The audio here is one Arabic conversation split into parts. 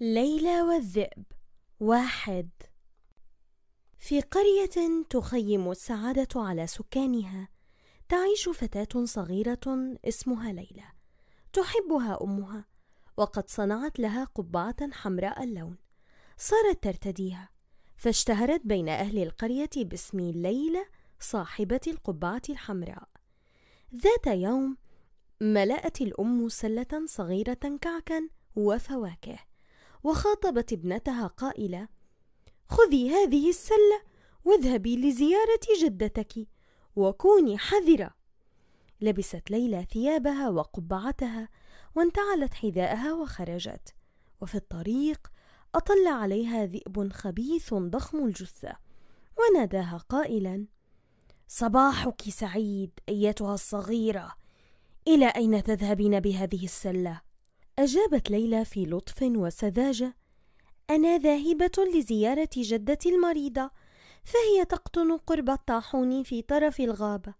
ليلى والذئب واحد في قرية تخيم السعادة على سكانها تعيش فتاة صغيرة اسمها ليلى تحبها أمها وقد صنعت لها قبعة حمراء اللون صارت ترتديها فاشتهرت بين أهل القرية باسم ليلى صاحبة القبعة الحمراء ذات يوم ملأت الأم سلة صغيرة كعكا وفواكه وخاطبت ابنتها قائلة خذي هذه السلة واذهبي لزيارة جدتك وكوني حذرة لبست ليلى ثيابها وقبعتها وانتعلت حذاءها وخرجت وفي الطريق أطل عليها ذئب خبيث ضخم الجثة وناداها قائلا صباحك سعيد أيتها الصغيرة إلى أين تذهبين بهذه السلة؟ أجابت ليلى في لطف وسذاجة: أنا ذاهبة لزيارة جدتي المريضة، فهي تقطن قرب الطاحون في طرف الغابة.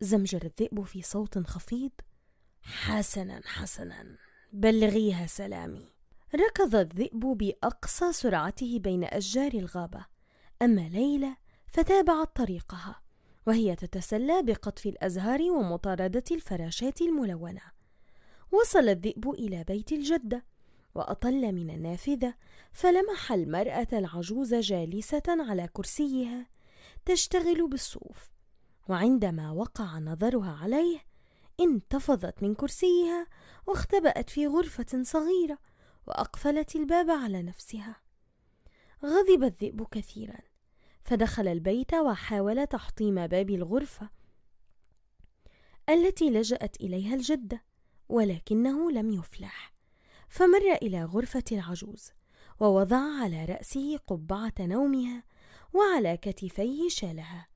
زمجر الذئب في صوت خفيض: حسنا حسنا، بلغيها سلامي. ركض الذئب بأقصى سرعته بين أشجار الغابة، أما ليلى فتابعت طريقها، وهي تتسلى بقطف الأزهار ومطاردة الفراشات الملونة. وصل الذئب إلى بيت الجدة وأطل من النافذة فلمح المرأة العجوز جالسة على كرسيها تشتغل بالصوف وعندما وقع نظرها عليه انتفضت من كرسيها واختبأت في غرفة صغيرة وأقفلت الباب على نفسها غضب الذئب كثيرا فدخل البيت وحاول تحطيم باب الغرفة التي لجأت إليها الجدة ولكنه لم يفلح فمر الى غرفه العجوز ووضع على راسه قبعه نومها وعلى كتفيه شالها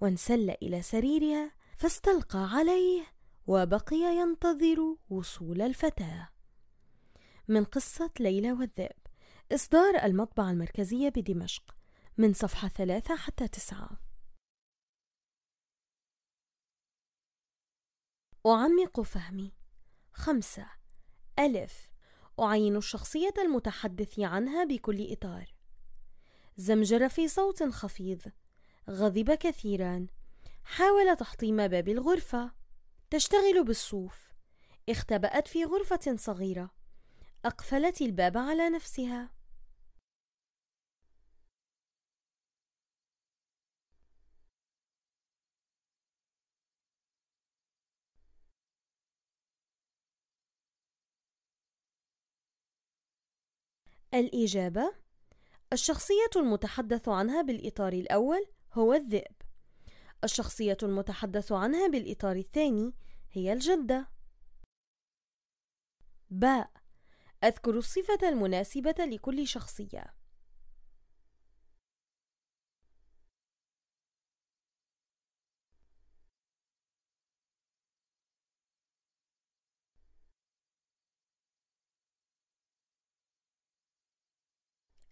وانسل الى سريرها فاستلقى عليه وبقي ينتظر وصول الفتاه من قصه ليلى والذئب اصدار المطبعه المركزيه بدمشق من صفحه ثلاثه حتى تسعه اعمق فهمي خمسة ألف أعين الشخصية المتحدث عنها بكل إطار زمجر في صوت خفيض غضب كثيرا حاول تحطيم باب الغرفة تشتغل بالصوف اختبأت في غرفة صغيرة أقفلت الباب على نفسها الإجابة الشخصية المتحدث عنها بالإطار الأول هو الذئب الشخصية المتحدث عنها بالإطار الثاني هي الجدة باء أذكر الصفة المناسبة لكل شخصية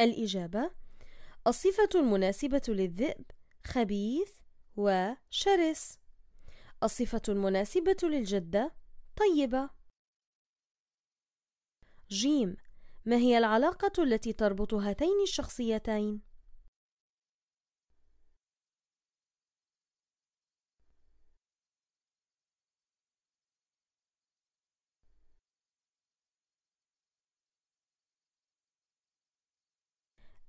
الإجابة الصفة المناسبة للذئب خبيث وشرس الصفة المناسبة للجدة طيبة جيم ما هي العلاقة التي تربط هاتين الشخصيتين؟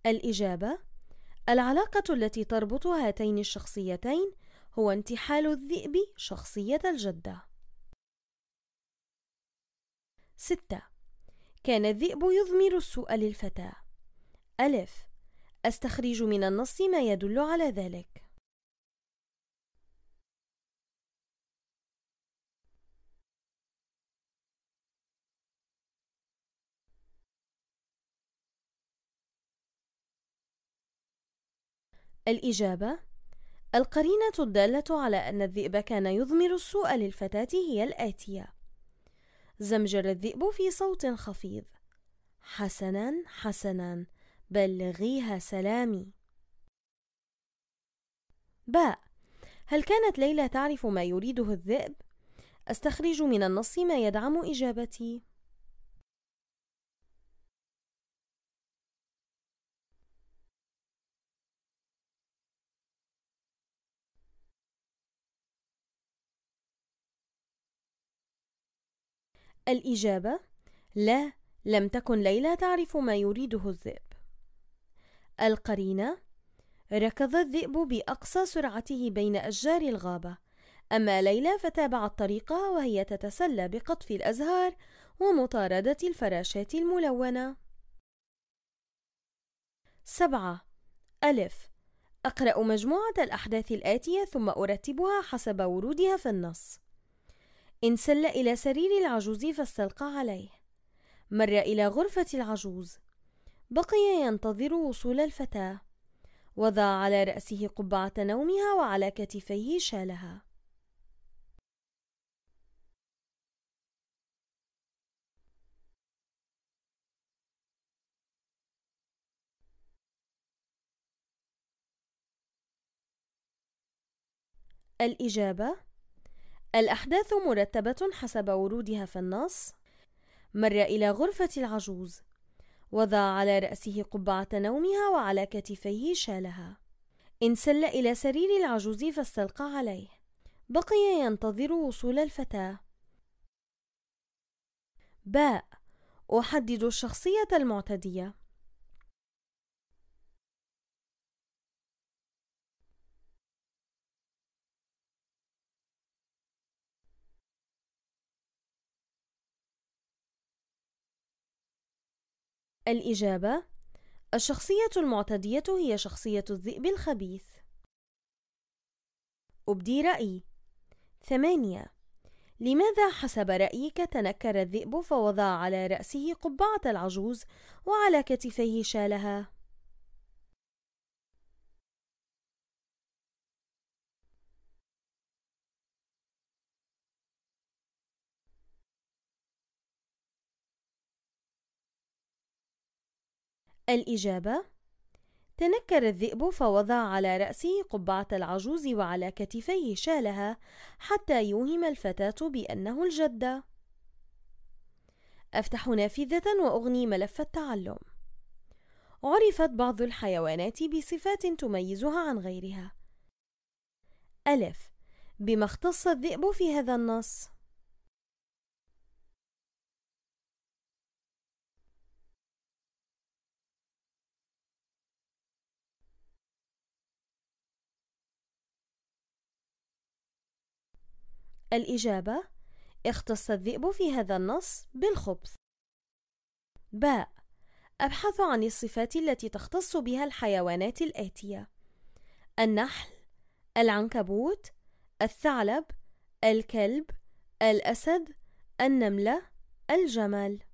الإجابة: العلاقة التي تربط هاتين الشخصيتين هو انتحال الذئب شخصية الجدة. 6. كان الذئب يضمر السوء للفتاة. ألف: أستخرج من النص ما يدل على ذلك. الإجابة القرينة الدالة على أن الذئب كان يضمر السوء للفتاة هي الآتية زمجر الذئب في صوت خفيض حسنا حسنا بلغيها سلامي باء هل كانت ليلى تعرف ما يريده الذئب؟ أستخرج من النص ما يدعم إجابتي الإجابة: لا، لم تكن ليلى تعرف ما يريده الذئب. القرينة: ركض الذئب بأقصى سرعته بين أشجار الغابة، أما ليلى فتابعت طريقها وهي تتسلى بقطف الأزهار ومطاردة الفراشات الملونة. سبعة ألف أقرأ مجموعة الأحداث الآتية ثم أرتبها حسب ورودها في النص. انسل إلى سرير العجوز فاستلقى عليه مر إلى غرفة العجوز بقي ينتظر وصول الفتاة وضع على رأسه قبعة نومها وعلى كتفيه شالها الإجابة الأحداث مرتبة حسب ورودها في النص مر إلى غرفة العجوز وضع على رأسه قبعة نومها وعلى كتفيه شالها انسل إلى سرير العجوز فاستلقى عليه بقي ينتظر وصول الفتاة باء أحدد الشخصية المعتدية الإجابة: الشخصية المعتدية هي شخصية الذئب الخبيث. أبدي رأيي. ثمانية: لماذا حسب رأيك تنكر الذئب فوضع على رأسه قبعة العجوز وعلى كتفيه شالها؟ الإجابة تنكر الذئب فوضع على رأسه قبعة العجوز وعلى كتفيه شالها حتى يوهم الفتاة بأنه الجدة. أفتح نافذة وأغني ملف التعلم. عرفت بعض الحيوانات بصفات تميزها عن غيرها. ألف بما اختص الذئب في هذا النص الإجابة اختص الذئب في هذا النص بالخبث باء أبحث عن الصفات التي تختص بها الحيوانات الآتية النحل العنكبوت الثعلب الكلب الأسد النملة الجمل